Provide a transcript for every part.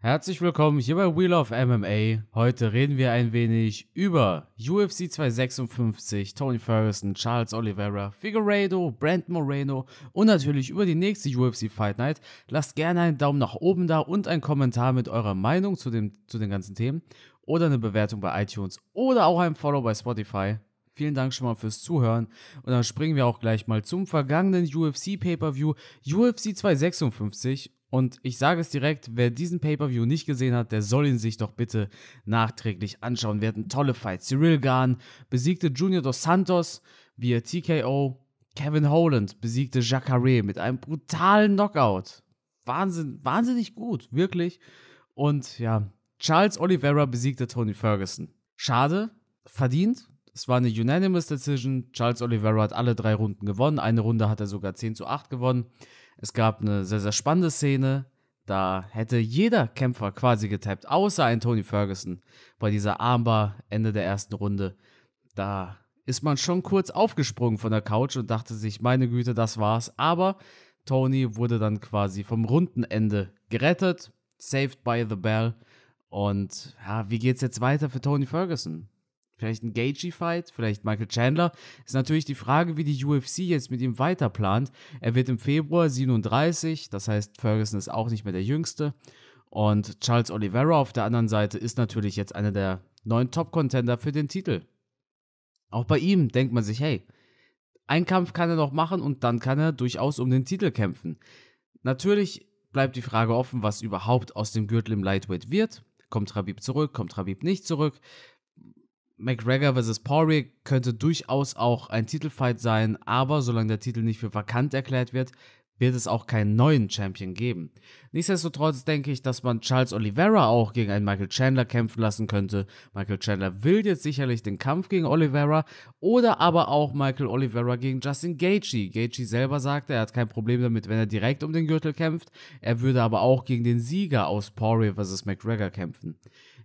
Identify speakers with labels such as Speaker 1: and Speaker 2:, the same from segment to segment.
Speaker 1: Herzlich willkommen hier bei Wheel of MMA. Heute reden wir ein wenig über UFC 256, Tony Ferguson, Charles Oliveira, Figueiredo, Brand Moreno und natürlich über die nächste UFC Fight Night. Lasst gerne einen Daumen nach oben da und einen Kommentar mit eurer Meinung zu, dem, zu den ganzen Themen oder eine Bewertung bei iTunes oder auch ein Follow bei Spotify. Vielen Dank schon mal fürs Zuhören. Und dann springen wir auch gleich mal zum vergangenen UFC Pay-Per-View UFC 256. Und ich sage es direkt, wer diesen Pay-Per-View nicht gesehen hat, der soll ihn sich doch bitte nachträglich anschauen. Wir hatten tolle Fights. Cyril Garn besiegte Junior Dos Santos via TKO. Kevin Holland besiegte Jacare mit einem brutalen Knockout. Wahnsinn, wahnsinnig gut, wirklich. Und ja, Charles Oliveira besiegte Tony Ferguson. Schade, verdient, es war eine unanimous Decision. Charles Oliveira hat alle drei Runden gewonnen. Eine Runde hat er sogar 10 zu 8 gewonnen. Es gab eine sehr, sehr spannende Szene. Da hätte jeder Kämpfer quasi getappt, außer ein Tony Ferguson bei dieser Armbar Ende der ersten Runde. Da ist man schon kurz aufgesprungen von der Couch und dachte sich, meine Güte, das war's. Aber Tony wurde dann quasi vom Rundenende gerettet, saved by the bell. Und ja, wie geht's jetzt weiter für Tony Ferguson? vielleicht ein gagey fight vielleicht Michael Chandler. Ist natürlich die Frage, wie die UFC jetzt mit ihm weiterplant. Er wird im Februar 37, das heißt, Ferguson ist auch nicht mehr der Jüngste. Und Charles Oliveira auf der anderen Seite ist natürlich jetzt einer der neuen Top-Contender für den Titel. Auch bei ihm denkt man sich, hey, einen Kampf kann er noch machen und dann kann er durchaus um den Titel kämpfen. Natürlich bleibt die Frage offen, was überhaupt aus dem Gürtel im Lightweight wird. Kommt Rabib zurück, kommt Rabib nicht zurück? McGregor vs. Poirier könnte durchaus auch ein Titelfight sein, aber solange der Titel nicht für vakant erklärt wird, wird es auch keinen neuen Champion geben. Nichtsdestotrotz denke ich, dass man Charles Oliveira auch gegen einen Michael Chandler kämpfen lassen könnte. Michael Chandler will jetzt sicherlich den Kampf gegen Oliveira oder aber auch Michael Oliveira gegen Justin Gaethje. Gaethje selber sagte, er hat kein Problem damit, wenn er direkt um den Gürtel kämpft. Er würde aber auch gegen den Sieger aus Poirier vs. McGregor kämpfen.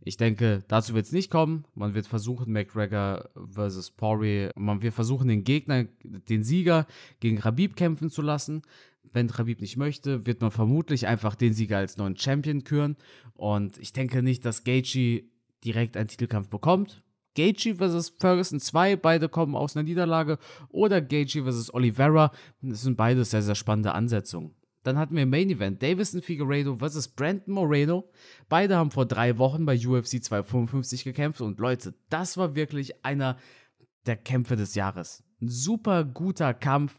Speaker 1: Ich denke, dazu wird es nicht kommen. Man wird versuchen, McGregor vs. Poirier, man wird versuchen, den Gegner, den Sieger gegen Khabib kämpfen zu lassen wenn Khabib nicht möchte, wird man vermutlich einfach den Sieger als neuen Champion küren. Und ich denke nicht, dass Gaethje direkt einen Titelkampf bekommt. Gaethje vs. Ferguson 2, beide kommen aus einer Niederlage. Oder Gaethje vs. Oliveira, das sind beides sehr, sehr spannende Ansetzungen. Dann hatten wir im Main Event Davison Figueredo vs. Brandon Moreno. Beide haben vor drei Wochen bei UFC 255 gekämpft und Leute, das war wirklich einer der Kämpfe des Jahres. Ein super guter Kampf.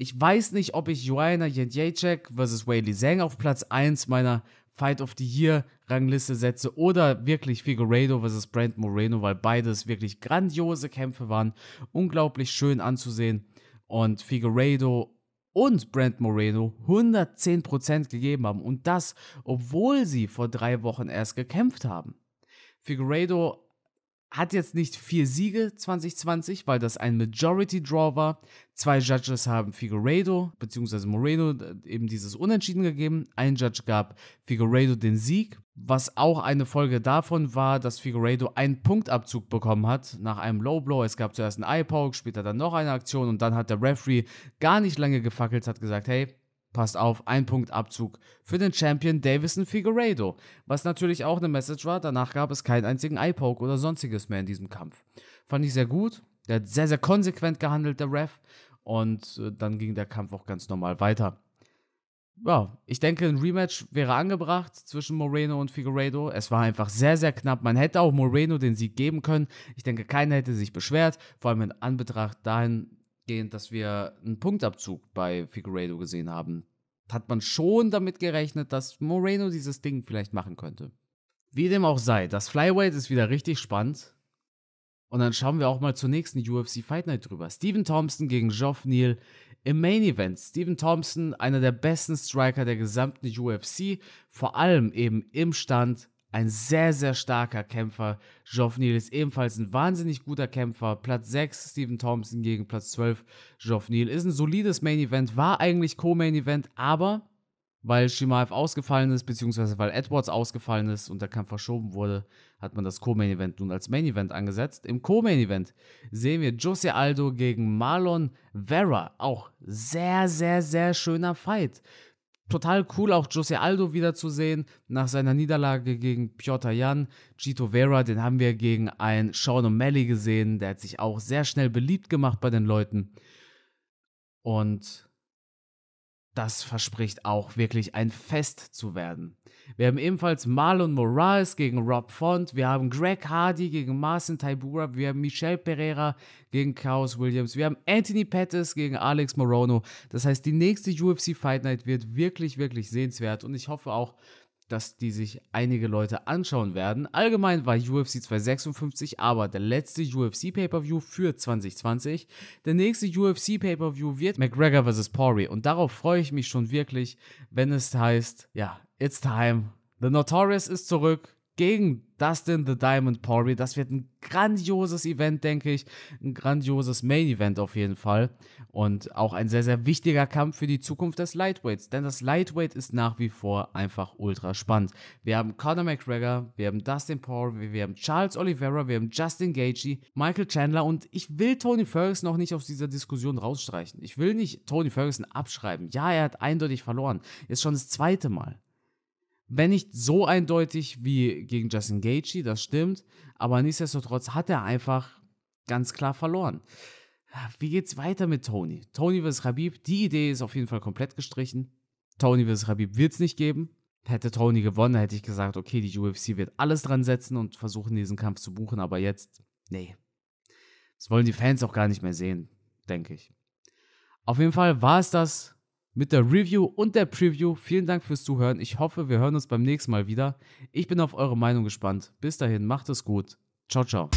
Speaker 1: Ich weiß nicht, ob ich Joanna Jedrzejczyk versus Wayley Zhang auf Platz 1 meiner Fight of the Year Rangliste setze oder wirklich Figueredo versus Brand Moreno, weil beides wirklich grandiose Kämpfe waren, unglaublich schön anzusehen und Figueredo und Brand Moreno 110% gegeben haben und das, obwohl sie vor drei Wochen erst gekämpft haben. Figueredo hat jetzt nicht vier Siege 2020, weil das ein Majority Draw war. Zwei Judges haben Figueredo bzw. Moreno äh, eben dieses Unentschieden gegeben. Ein Judge gab Figueredo den Sieg, was auch eine Folge davon war, dass Figueredo einen Punktabzug bekommen hat nach einem Low Blow. Es gab zuerst einen Eye Poke, später dann noch eine Aktion und dann hat der Referee gar nicht lange gefackelt, hat gesagt, hey, Passt auf, ein Punkt Abzug für den Champion Davison Figueiredo, was natürlich auch eine Message war. Danach gab es keinen einzigen Eye-Poke oder sonstiges mehr in diesem Kampf. Fand ich sehr gut. Der hat sehr, sehr konsequent gehandelt, der Ref. Und äh, dann ging der Kampf auch ganz normal weiter. Ja, ich denke, ein Rematch wäre angebracht zwischen Moreno und Figueiredo. Es war einfach sehr, sehr knapp. Man hätte auch Moreno den Sieg geben können. Ich denke, keiner hätte sich beschwert. Vor allem in Anbetracht dahin, dahingehend, dass wir einen Punktabzug bei Figueredo gesehen haben, hat man schon damit gerechnet, dass Moreno dieses Ding vielleicht machen könnte. Wie dem auch sei, das Flyweight ist wieder richtig spannend. Und dann schauen wir auch mal zur nächsten UFC Fight Night drüber. Steven Thompson gegen Geoff Neal im Main Event. Steven Thompson, einer der besten Striker der gesamten UFC, vor allem eben im Stand ein sehr, sehr starker Kämpfer. Geoff Neal ist ebenfalls ein wahnsinnig guter Kämpfer. Platz 6 Stephen Thompson gegen Platz 12 Geoff Neal. Ist ein solides Main Event, war eigentlich Co-Main Event, aber weil Shimaev ausgefallen ist, beziehungsweise weil Edwards ausgefallen ist und der Kampf verschoben wurde, hat man das Co-Main Event nun als Main Event angesetzt. Im Co-Main Event sehen wir Jose Aldo gegen Marlon Vera. Auch sehr, sehr, sehr schöner Fight total cool, auch Jose Aldo wiederzusehen nach seiner Niederlage gegen Piotr Jan. Gito Vera, den haben wir gegen einen Sean O'Malley gesehen. Der hat sich auch sehr schnell beliebt gemacht bei den Leuten. Und das verspricht auch wirklich ein Fest zu werden. Wir haben ebenfalls Marlon Morales gegen Rob Font, wir haben Greg Hardy gegen Marcin Taibura, wir haben Michelle Pereira gegen Chaos Williams, wir haben Anthony Pettis gegen Alex Morono. Das heißt, die nächste UFC Fight Night wird wirklich, wirklich sehenswert und ich hoffe auch, dass die sich einige Leute anschauen werden. Allgemein war UFC 256 aber der letzte UFC Pay-Per-View für 2020. Der nächste UFC Pay-Per-View wird McGregor vs. Pori. und darauf freue ich mich schon wirklich, wenn es heißt, ja, it's time. The Notorious ist zurück gegen Dustin the Diamond Poirier. Das wird ein grandioses Event, denke ich. Ein grandioses Main Event auf jeden Fall. Und auch ein sehr, sehr wichtiger Kampf für die Zukunft des Lightweights. Denn das Lightweight ist nach wie vor einfach ultra spannend. Wir haben Conor McGregor, wir haben Dustin Poirier, wir haben Charles Oliveira, wir haben Justin Gaethje, Michael Chandler und ich will Tony Ferguson noch nicht aus dieser Diskussion rausstreichen. Ich will nicht Tony Ferguson abschreiben. Ja, er hat eindeutig verloren. Ist schon das zweite Mal. Wenn nicht so eindeutig wie gegen Justin Gaethje, das stimmt, aber nichtsdestotrotz hat er einfach ganz klar verloren. Wie geht's weiter mit Tony? Tony vs. Habib, die Idee ist auf jeden Fall komplett gestrichen. Tony vs. Habib wird's nicht geben. Hätte Tony gewonnen, hätte ich gesagt, okay, die UFC wird alles dran setzen und versuchen, diesen Kampf zu buchen, aber jetzt, nee. Das wollen die Fans auch gar nicht mehr sehen, denke ich. Auf jeden Fall war es das mit der Review und der Preview. Vielen Dank fürs Zuhören. Ich hoffe, wir hören uns beim nächsten Mal wieder. Ich bin auf eure Meinung gespannt. Bis dahin, macht es gut. Ciao, ciao.